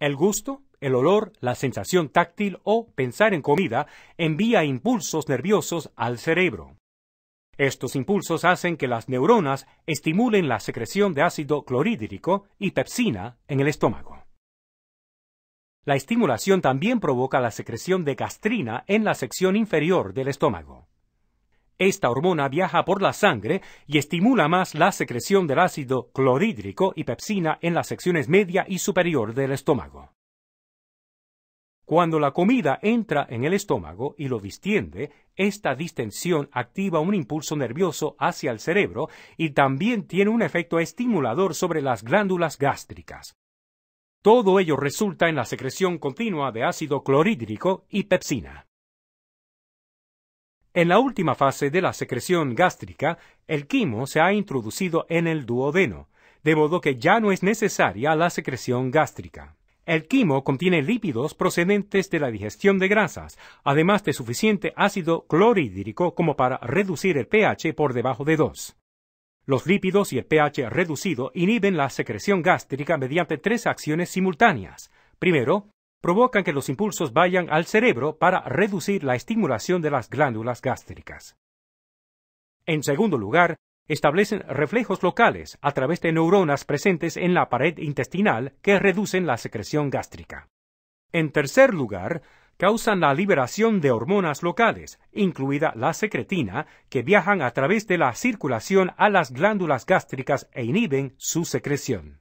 El gusto, el olor, la sensación táctil o pensar en comida envía impulsos nerviosos al cerebro. Estos impulsos hacen que las neuronas estimulen la secreción de ácido clorhídrico y pepsina en el estómago. La estimulación también provoca la secreción de gastrina en la sección inferior del estómago. Esta hormona viaja por la sangre y estimula más la secreción del ácido clorhídrico y pepsina en las secciones media y superior del estómago. Cuando la comida entra en el estómago y lo distiende, esta distensión activa un impulso nervioso hacia el cerebro y también tiene un efecto estimulador sobre las glándulas gástricas. Todo ello resulta en la secreción continua de ácido clorhídrico y pepsina. En la última fase de la secreción gástrica, el quimo se ha introducido en el duodeno, de modo que ya no es necesaria la secreción gástrica. El quimo contiene lípidos procedentes de la digestión de grasas, además de suficiente ácido clorhídrico como para reducir el pH por debajo de 2. Los lípidos y el pH reducido inhiben la secreción gástrica mediante tres acciones simultáneas. Primero, provocan que los impulsos vayan al cerebro para reducir la estimulación de las glándulas gástricas. En segundo lugar, establecen reflejos locales a través de neuronas presentes en la pared intestinal que reducen la secreción gástrica. En tercer lugar, causan la liberación de hormonas locales, incluida la secretina, que viajan a través de la circulación a las glándulas gástricas e inhiben su secreción.